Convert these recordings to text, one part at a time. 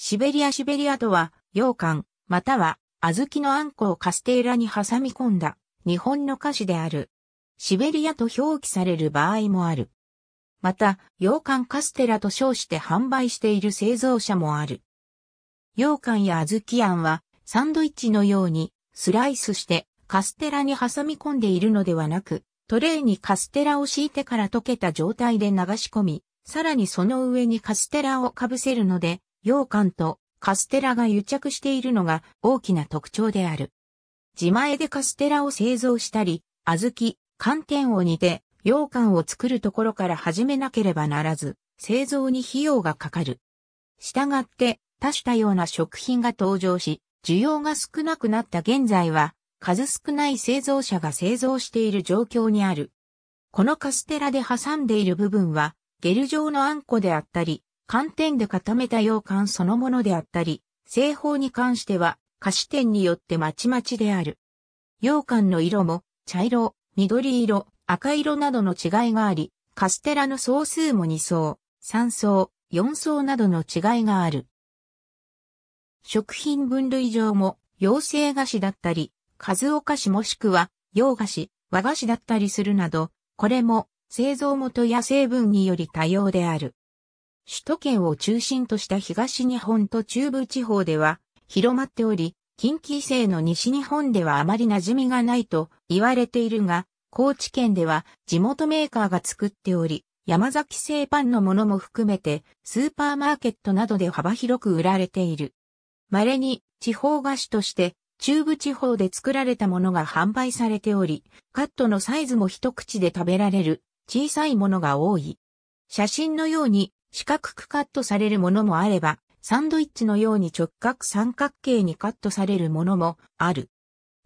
シベリアシベリアとは、羊羹、または、小豆のあんこをカステーラに挟み込んだ、日本の菓子である。シベリアと表記される場合もある。また、羊羹カステラと称して販売している製造者もある。羊羹や小豆あんは、サンドイッチのように、スライスして、カステラに挟み込んでいるのではなく、トレイにカステラを敷いてから溶けた状態で流し込み、さらにその上にカステラをかぶせるので、羊羹とカステラが癒着しているのが大きな特徴である。自前でカステラを製造したり、小豆、寒天を煮て、羊羹を作るところから始めなければならず、製造に費用がかかる。従って、多種多様な食品が登場し、需要が少なくなった現在は、数少ない製造者が製造している状況にある。このカステラで挟んでいる部分は、ゲル状のあんこであったり、寒天で固めた羊羹そのものであったり、製法に関しては菓子店によってまちまちである。羊羹の色も茶色、緑色、赤色などの違いがあり、カステラの総数も2層、3層、4層などの違いがある。食品分類上も、洋製菓子だったり、数お菓子もしくは、洋菓子、和菓子だったりするなど、これも、製造元や成分により多様である。首都圏を中心とした東日本と中部地方では広まっており、近畿西の西日本ではあまり馴染みがないと言われているが、高知県では地元メーカーが作っており、山崎製パンのものも含めてスーパーマーケットなどで幅広く売られている。稀に地方菓子として中部地方で作られたものが販売されており、カットのサイズも一口で食べられる小さいものが多い。写真のように四角くカットされるものもあれば、サンドイッチのように直角三角形にカットされるものもある。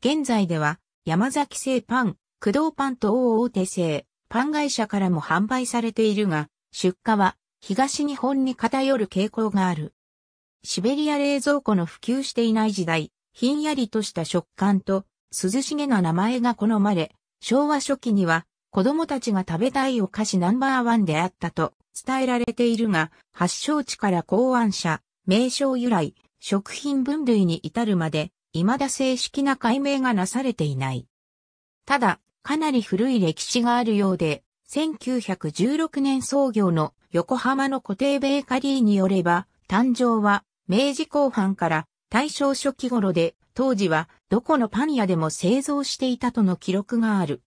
現在では、山崎製パン、工藤パンと大大手製、パン会社からも販売されているが、出荷は東日本に偏る傾向がある。シベリア冷蔵庫の普及していない時代、ひんやりとした食感と涼しげな名前が好まれ、昭和初期には子供たちが食べたいお菓子ナンバーワンであったと伝えられているが、発祥地から考案者、名称由来、食品分類に至るまで、未だ正式な解明がなされていない。ただ、かなり古い歴史があるようで、1916年創業の横浜の固定ベーカリーによれば、誕生は明治後半から大正初期頃で、当時はどこのパン屋でも製造していたとの記録がある。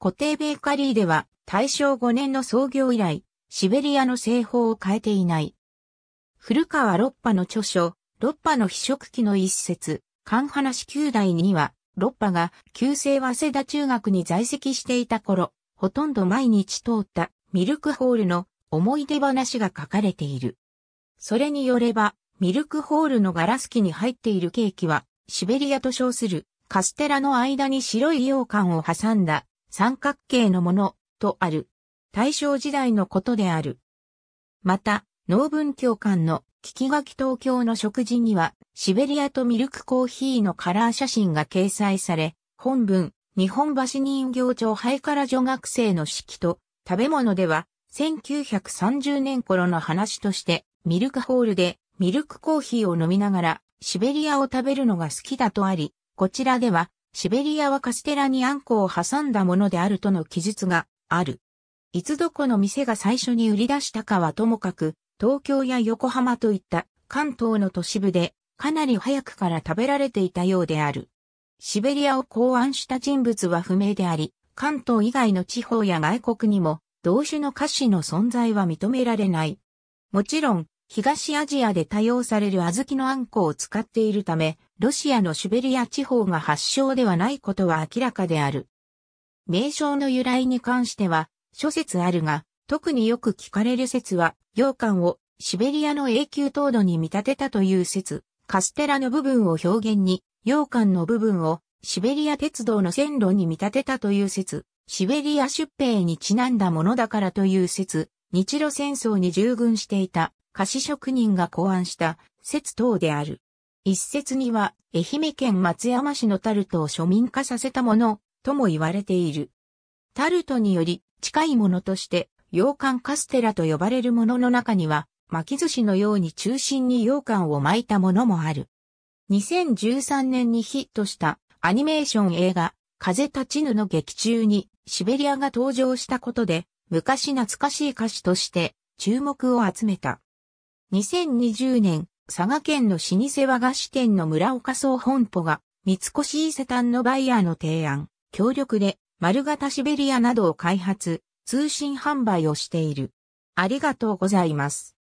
固定ベーカリーでは大正5年の創業以来、シベリアの製法を変えていない。古川六波の著書、六波の秘食記の一節、関話九代には、六波が旧制早稲田中学に在籍していた頃、ほとんど毎日通ったミルクホールの思い出話が書かれている。それによれば、ミルクホールのガラス機に入っているケーキは、シベリアと称するカステラの間に白い羊羹を挟んだ三角形のものとある大正時代のことである。また、農文教官の聞き書き東京の食事には、シベリアとミルクコーヒーのカラー写真が掲載され、本文、日本橋人形町ハイカラ女学生の式と、食べ物では、1930年頃の話として、ミルクホールでミルクコーヒーを飲みながら、シベリアを食べるのが好きだとあり、こちらでは、シベリアはカステラにあんこを挟んだものであるとの記述がある。いつどこの店が最初に売り出したかはともかく、東京や横浜といった関東の都市部でかなり早くから食べられていたようである。シベリアを考案した人物は不明であり、関東以外の地方や外国にも同種の菓子の存在は認められない。もちろん、東アジアで多用される小豆のあんこを使っているため、ロシアのシベリア地方が発祥ではないことは明らかである。名称の由来に関しては、諸説あるが、特によく聞かれる説は、羊羹をシベリアの永久凍土に見立てたという説、カステラの部分を表現に、羊羹の部分をシベリア鉄道の線路に見立てたという説、シベリア出兵にちなんだものだからという説、日露戦争に従軍していた菓子職人が考案した説等である。一説には愛媛県松山市のタルトを庶民化させたものとも言われている。タルトにより近いものとして洋館カステラと呼ばれるものの中には巻き寿司のように中心に洋館を巻いたものもある。2013年にヒットしたアニメーション映画風立ちぬの劇中にシベリアが登場したことで昔懐かしい歌詞として注目を集めた。2020年、佐賀県の老舗和菓子店の村岡総本舗が三越伊勢丹のバイヤーの提案、協力で丸型シベリアなどを開発、通信販売をしている。ありがとうございます。